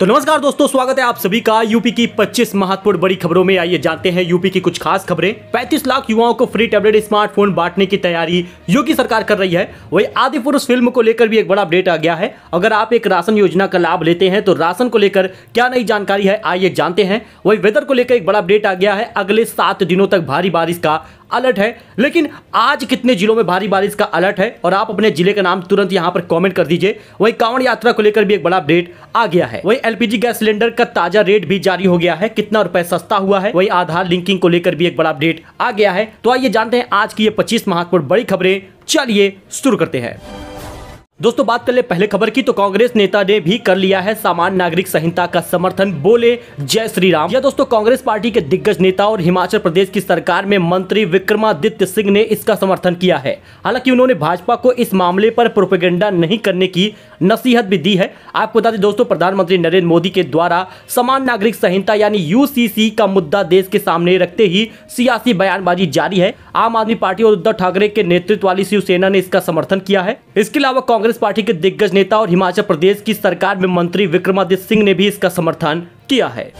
तो नमस्कार दोस्तों स्वागत है आप सभी का यूपी की 25 महत्वपूर्ण बड़ी खबरों में आइए जानते हैं यूपी की कुछ खास खबरें 35 लाख युवाओं को फ्री टैबलेट स्मार्टफोन बांटने की तैयारी योगी सरकार कर रही है वही आदि पुरुष फिल्म को लेकर भी एक बड़ा अपडेट आ गया है अगर आप एक राशन योजना का लाभ लेते हैं तो राशन को लेकर क्या नई जानकारी है आइए जानते हैं वही वेदर को लेकर एक बड़ा अपडेट आ गया है अगले सात दिनों तक भारी बारिश का अलर्ट है लेकिन आज कितने जिलों में भारी बारिश का अलर्ट है और आप अपने जिले का नाम तुरंत यहाँ पर कॉमेंट कर दीजिए वही कांवड़ यात्रा को लेकर भी एक बड़ा अपडेट आ गया है वही एलपीजी गैस सिलेंडर का ताजा रेट भी जारी हो गया है कितना रुपए सस्ता हुआ है वही आधार लिंकिंग को लेकर भी एक बड़ा अपडेट आ गया है तो आइए जानते हैं आज की ये पच्चीस महत्वपूर्ण बड़ी खबरें चलिए शुरू करते हैं दोस्तों बात कर ले पहले खबर की तो कांग्रेस नेता ने भी कर लिया है सामान्य नागरिक संहिता का समर्थन बोले जय श्री राम या दोस्तों कांग्रेस पार्टी के दिग्गज नेता और हिमाचल प्रदेश की सरकार में मंत्री विक्रमादित्य सिंह ने इसका समर्थन किया है हालांकि उन्होंने भाजपा को इस मामले पर प्रोपेगेंडा नहीं करने की नसीहत भी दी है आपको बता दें दोस्तों प्रधानमंत्री नरेंद्र मोदी के द्वारा समान नागरिक संहिता यानी यूसीसी का मुद्दा देश के सामने रखते ही सियासी बयानबाजी जारी है आम आदमी पार्टी और उद्धव ठाकरे के नेतृत्व वाली शिवसेना ने इसका समर्थन किया है इसके अलावा कांग्रेस पार्टी के दिग्गज नेता और हिमाचल प्रदेश की सरकार में मंत्री विक्रमादित्य सिंह ने भी इसका समर्थन किया है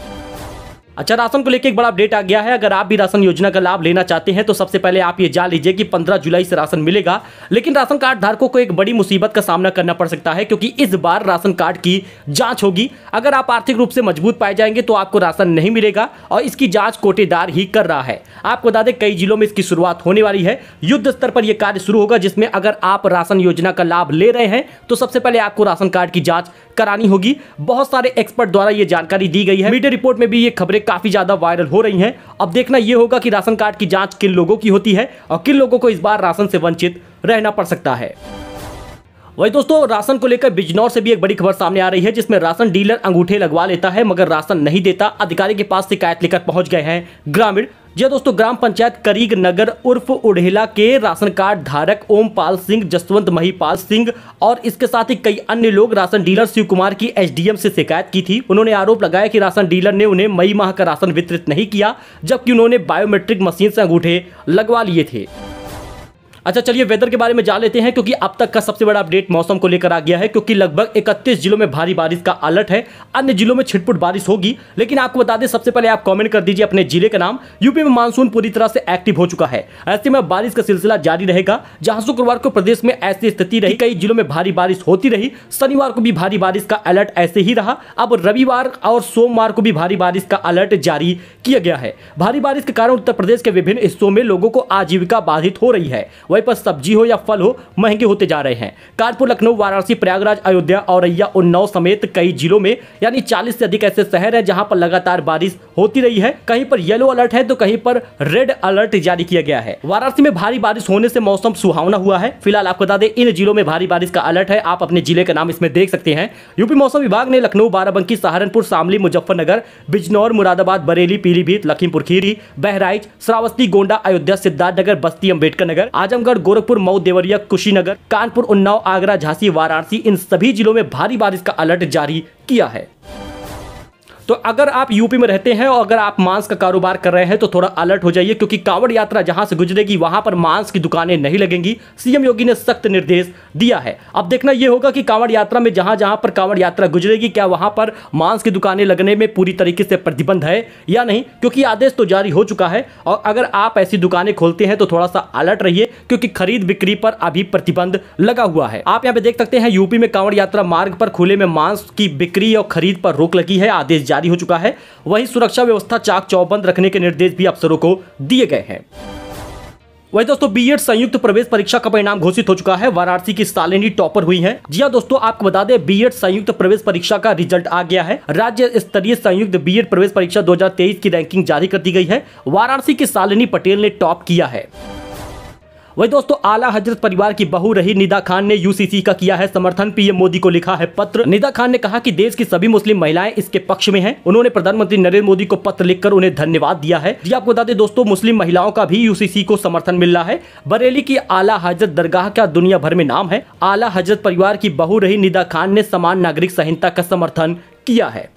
अच्छा राशन को लेकर एक बड़ा अपडेट आ गया है अगर आप भी राशन योजना का लाभ लेना चाहते हैं तो सबसे पहले आप ये जान लीजिए कि 15 जुलाई से राशन मिलेगा लेकिन राशन कार्ड धारकों को एक बड़ी मुसीबत का सामना करना पड़ सकता है क्योंकि इस बार राशन कार्ड की जांच होगी अगर आप आर्थिक रूप से मजबूत पाए जाएंगे तो आपको राशन नहीं मिलेगा और इसकी जाँच कोटेदार ही कर रहा है आपको बता दें कई जिलों में इसकी शुरुआत होने वाली है युद्ध स्तर पर यह कार्य शुरू होगा जिसमें अगर आप राशन योजना का लाभ ले रहे हैं तो सबसे पहले आपको राशन कार्ड की जाँच करानी होगी बहुत सारे एक्सपर्ट द्वारा ये जानकारी दी गई है मीडिया रिपोर्ट में भी ये खबरें काफी ज्यादा वायरल हो रही हैं अब देखना ये होगा कि राशन कार्ड की जांच किन लोगों की होती है और किन लोगों को इस बार राशन से वंचित रहना पड़ सकता है वही दोस्तों राशन को लेकर बिजनौर से भी एक बड़ी खबर सामने आ रही है जिसमें राशन डीलर अंगूठे लगवा लेता है मगर राशन नहीं देता अधिकारी के पास शिकायत लेकर पहुंच गए हैं ग्रामीण जी हाँ दोस्तों ग्राम पंचायत करीग नगर उर्फ उड़ेला के राशन कार्ड धारक ओमपाल सिंह जसवंत महिपाल सिंह और इसके साथ ही कई अन्य लोग राशन डीलर शिव कुमार की एसडीएम से शिकायत की थी उन्होंने आरोप लगाया कि राशन डीलर ने उन्हें मई माह का राशन वितरित नहीं किया जबकि उन्होंने बायोमेट्रिक मशीन से अंगूठे लगवा लिए थे अच्छा चलिए वेदर के बारे में जान लेते हैं क्योंकि अब तक का सबसे बड़ा अपडेट मौसम को लेकर आ गया है क्योंकि लगभग 31 जिलों में भारी बारिश का अलर्ट है अन्य जिलों में छिटपुट बारिश होगी लेकिन आपको बता दें सबसे पहले आप कमेंट कर दीजिए अपने जिले का नाम यूपी में मानसून पूरी तरह से एक्टिव हो चुका है ऐसे में बारिश का सिलसिला जारी रहेगा जहां शुक्रवार को प्रदेश में ऐसी स्थिति रही कई जिलों में भारी बारिश होती रही शनिवार को भी भारी बारिश का अलर्ट ऐसे ही रहा अब रविवार और सोमवार को भी भारी बारिश का अलर्ट जारी किया गया है भारी बारिश के कारण उत्तर प्रदेश के विभिन्न हिस्सों में लोगों को आजीविका बाधित हो रही है वहीं पर सब्जी हो या फल हो महंगे होते जा रहे हैं कानपुर लखनऊ वाराणसी प्रयागराज अयोध्या औरैया उन्नाव समेत कई जिलों में यानी चालीस से अधिक ऐसे शहर है जहाँ पर लगातार बारिश होती रही है कहीं पर येलो अलर्ट है तो कहीं पर रेड अलर्ट जारी किया गया है वाराणसी में भारी बारिश होने से मौसम सुहावना हुआ है फिलहाल आपको बता दें इन जिलों में भारी बारिश का अलर्ट है आप अपने जिले का नाम इसमें देख सकते हैं यूपी मौसम विभाग ने लखनऊ बाराबंकी सहारनपुर शामली मुजफ्फरनगर बिजनौर मुरादाबाद बरेली पीलीभीत लखीमपुर खीरी बहराइच श्रावस्ती गोंडा अयोध्या सिद्धार्थनगर बस्ती अम्बेडकर नगर आजम आजमगढ़ गोरखपुर मऊ देवरिया कुशीनगर कानपुर उन्नाव आगरा झांसी वाराणसी इन सभी जिलों में भारी बारिश का अलर्ट जारी किया है तो अगर आप यूपी में रहते हैं और अगर आप मांस का कारोबार कर रहे हैं तो थोड़ा अलर्ट हो जाइए क्योंकि कावड़ यात्रा जहां से गुजरेगी वहां पर मांस की दुकानें नहीं लगेंगी सीएम योगी ने सख्त निर्देश दिया है अब देखना यह होगा कि कावड़ यात्रा में जहां जहां पर कावड़ यात्रा गुजरेगी क्या वहां पर मांस की दुकानें लगने में पूरी तरीके से प्रतिबंध है या नहीं क्योंकि आदेश तो जारी हो चुका है और अगर आप ऐसी दुकानें खोलते हैं तो थोड़ा सा अलर्ट रहिए क्योंकि खरीद बिक्री पर अभी प्रतिबंध लगा हुआ है आप यहाँ पे देख सकते हैं यूपी में कांवड़ यात्रा मार्ग पर खुले में मांस की बिक्री और खरीद पर रोक लगी है आदेश जारी जारी हो चुका है वहीं सुरक्षा व्यवस्था चाक चौबंद रखने के निर्देश भी अफसरों को दिए गए हैं वही दोस्तों बीएड संयुक्त प्रवेश परीक्षा का परिणाम घोषित हो चुका है वाराणसी की सालिनी टॉपर हुई है जी हाँ दोस्तों आपको बता दें बीएड संयुक्त प्रवेश परीक्षा का रिजल्ट आ गया है राज्य स्तरीय संयुक्त बीएड प्रवेश परीक्षा 2023 की रैंकिंग जारी कर दी गई है वाराणसी की सालिनी पटेल ने टॉप किया है वही दोस्तों आला हजरत परिवार की बहू रही निदा खान ने यूसीसी का किया है समर्थन पीएम मोदी को लिखा है पत्र निदा खान ने कहा कि देश की सभी मुस्लिम महिलाएं इसके पक्ष में हैं उन्होंने प्रधानमंत्री नरेंद्र मोदी को पत्र लिखकर उन्हें धन्यवाद दिया है जी आपको बता दें दोस्तों मुस्लिम महिलाओं का भी यूसीसी को समर्थन मिल रहा है बरेली की आला हजरत दरगाह का दुनिया भर में नाम है आला हजरत परिवार की बहू रही निदा खान ने समान नागरिक संहिता का समर्थन किया है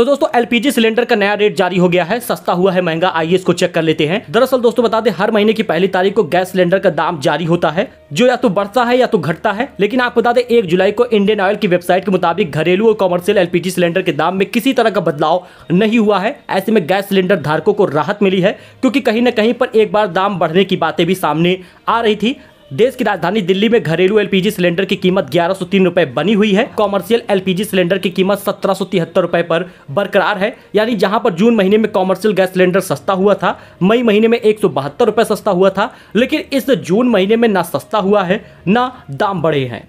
तो दोस्तों एलपीजी सिलेंडर का नया रेट जारी हो गया है सस्ता हुआ है महंगा आइए इसको चेक कर लेते हैं दरअसल दोस्तों बता दें हर महीने की पहली तारीख को गैस सिलेंडर का दाम जारी होता है जो या तो बढ़ता है या तो घटता है लेकिन आप बता दें एक जुलाई को इंडियन ऑयल की वेबसाइट के मुताबिक घरेलू और कॉमर्शियल एलपीजी सिलेंडर के दाम में किसी तरह का बदलाव नहीं हुआ है ऐसे में गैस सिलेंडर धारकों को राहत मिली है क्योंकि कहीं ना कहीं पर एक बार दाम बढ़ने की बातें भी सामने आ रही थी देश की राजधानी दिल्ली में घरेलू एलपीजी सिलेंडर की कीमत ग्यारह सौ तीन रुपए बनी हुई है कॉमर्शियल एलपीजी सिलेंडर की कीमत सत्रह सौ तिहत्तर रुपए पर बरकरार है यानी जहां पर जून महीने में कॉमर्शियल गैस सिलेंडर सस्ता हुआ था मई महीने में एक सौ बहत्तर रुपए सस्ता हुआ था लेकिन इस जून महीने में ना सस्ता हुआ है ना दाम बढ़े हैं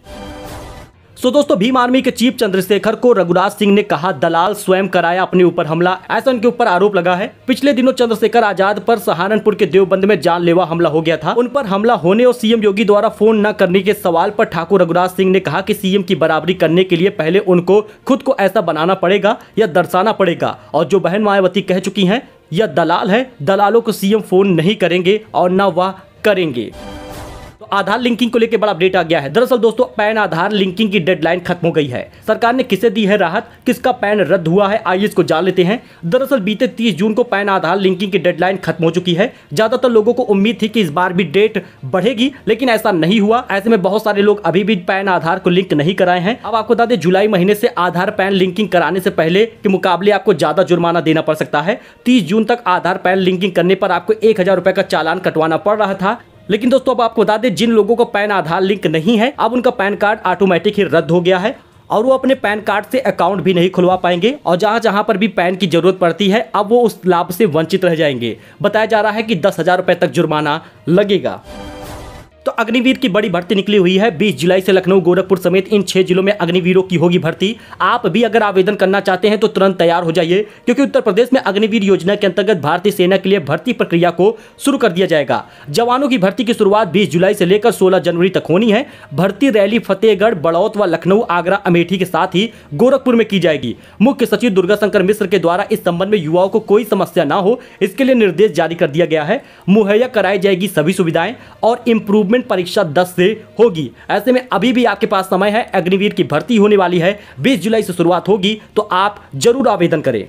सो दोस्तों भीम आर्मी के चीफ चंद्रशेखर को रघुराज सिंह ने कहा दलाल स्वयं कराया अपने ऊपर हमला ऐसा उनके ऊपर आरोप लगा है पिछले दिनों चंद्रशेखर आजाद पर सहारनपुर के देवबंद में जानलेवा हमला हो गया था उन पर हमला होने और सीएम योगी द्वारा फोन न करने के सवाल पर ठाकुर रघुराज सिंह ने कहा कि सीएम की बराबरी करने के लिए पहले उनको खुद को ऐसा बनाना पड़ेगा या दर्शाना पड़ेगा और जो बहन मायावती कह चुकी हैं यह दलाल है दलालों को सीएम फोन नहीं करेंगे और न वह करेंगे तो आधार लिंकिंग को लेकर बड़ा अपडेट आ गया है दरअसल दोस्तों पैन आधार लिंकिंग की डेडलाइन खत्म हो गई है सरकार ने किसे दी है राहत किसका पैन रद्द हुआ है आइए इसको जान लेते हैं दरअसल बीते 30 जून को पैन आधार लिंकिंग की डेडलाइन खत्म हो चुकी है ज्यादातर लोगों को उम्मीद थी कि इस बार भी डेट बढ़ेगी लेकिन ऐसा नहीं हुआ ऐसे में बहुत सारे लोग अभी भी पैन आधार को लिंक नहीं कराए हैं अब आपको बता दें जुलाई महीने से आधार पैन लिंकिंग कराने से पहले के मुकाबले आपको ज्यादा जुर्माना देना पड़ सकता है तीस जून तक आधार पैन लिंकिंग करने पर आपको एक हजार का चालान कटवाना पड़ रहा था लेकिन दोस्तों अब आपको बता दें जिन लोगों का पैन आधार लिंक नहीं है अब उनका पैन कार्ड ऑटोमेटिक ही रद्द हो गया है और वो अपने पैन कार्ड से अकाउंट भी नहीं खुलवा पाएंगे और जहां जहां पर भी पैन की ज़रूरत पड़ती है अब वो उस लाभ से वंचित रह जाएंगे बताया जा रहा है कि दस हज़ार रुपए तक जुर्माना लगेगा तो अग्निवीर की बड़ी भर्ती निकली हुई है 20 जुलाई से लखनऊ गोरखपुर समेत इन छह जिलों में अग्निवीरों की होगी भर्ती आप भी अगर आवेदन करना चाहते हैं तो तुरंत तैयार हो जाइए क्योंकि उत्तर प्रदेश में अग्निवीर योजना के अंतर्गत भारतीय सेना के लिए भर्ती प्रक्रिया को शुरू कर दिया जाएगा जवानों की भर्ती की शुरुआत बीस जुलाई से लेकर सोलह जनवरी तक होनी है भर्ती रैली फतेहगढ़ बड़ौत व लखनऊ आगरा अमेठी के साथ ही गोरखपुर में की जाएगी मुख्य सचिव दुर्गा शंकर मिश्र के द्वारा इस संबंध में युवाओं को कोई समस्या न हो इसके लिए निर्देश जारी कर दिया गया है मुहैया कराई जाएगी सभी सुविधाएं और इम्प्रूव रिक्रूटमेंट परीक्षा दस से होगी ऐसे में अभी भी आपके पास समय है अग्निवीर की भर्ती होने वाली है बीस जुलाई से शुरुआत होगी तो आप जरूर आवेदन करें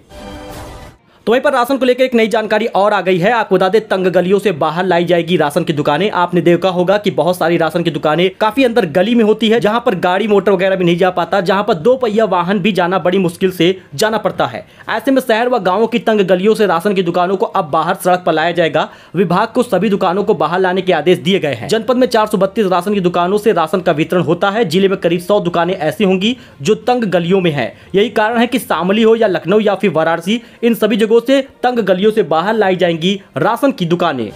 वहीं पर राशन को लेकर एक नई जानकारी और आ गई है आपको बता दें तंग गलियों से बाहर लाई जाएगी राशन की दुकानें आपने देखा होगा कि बहुत सारी राशन की दुकानें काफी अंदर गली में होती है जहां पर गाड़ी मोटर वगैरह भी नहीं जा पाता जहां पर दो पहिया वाहन भी जाना बड़ी मुश्किल से जाना पड़ता है ऐसे में शहर व गाँव की तंग गलियों से राशन की दुकानों को अब बाहर सड़क पर लाया जाएगा विभाग को सभी दुकानों को बाहर लाने के आदेश दिए गए हैं जनपद में चार राशन की दुकानों से राशन का वितरण होता है जिले में करीब सौ दुकानें ऐसी होंगी जो तंग गलियों में है यही कारण है की शामली हो या लखनऊ या फिर वाराणसी इन सभी जगहों से तंग गलियों से बाहर लाई जाएंगी राशन की दुकानें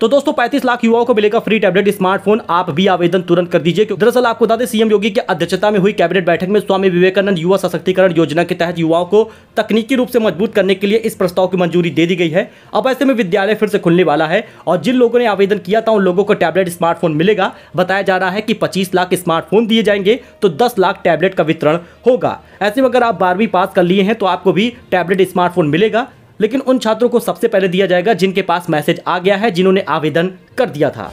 तो दोस्तों पैंतीस लाख युवाओं को मिलेगा फ्री टैबलेट स्मार्टफोन आप भी आवेदन तुरंत कर दीजिए दरअसल आपको बता दें सीएम योगी की अध्यक्षता में हुई कैबिनेट बैठक में स्वामी विवेकानंद युवा सशक्तिकरण योजना के तहत युवाओं को तकनीकी रूप से मजबूत करने के लिए इस प्रस्ताव की मंजूरी दे दी गई है अब ऐसे में विद्यालय फिर से खुलने वाला है और जिन लोगों ने आवेदन किया था उन लोगों को टैबलेट स्मार्टफोन मिलेगा बताया जा रहा है कि पच्चीस लाख स्मार्टफोन दिए जाएंगे तो दस लाख टैबलेट का वितरण होगा ऐसे में अगर आप बारहवीं पास कर लिए हैं तो आपको भी टैबलेट स्मार्टफोन मिलेगा लेकिन उन छात्रों को सबसे पहले दिया जाएगा जिनके पास मैसेज आ गया है जिन्होंने आवेदन कर दिया था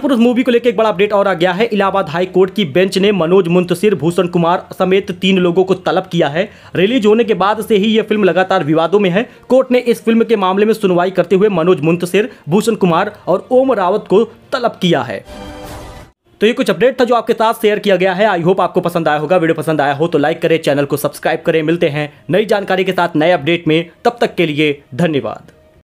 पुरुष मूवी को लेकर एक बड़ा अपडेट और आ गया है इलाहाबाद हाई कोर्ट की बेंच ने मनोज मुंतसिर भूषण कुमार समेत तीन लोगों को तलब किया है रिलीज होने के बाद से ही यह फिल्म लगातार विवादों में है कोर्ट ने इस फिल्म के मामले में सुनवाई करते हुए मनोज मुंतसिर भूषण कुमार और ओम रावत को तलब किया है तो ये कुछ अपडेट था जो आपके साथ शेयर किया गया है आई होप आपको पसंद आया होगा वीडियो पसंद आया हो तो लाइक करें चैनल को सब्सक्राइब करें मिलते हैं नई जानकारी के साथ नए अपडेट में तब तक के लिए धन्यवाद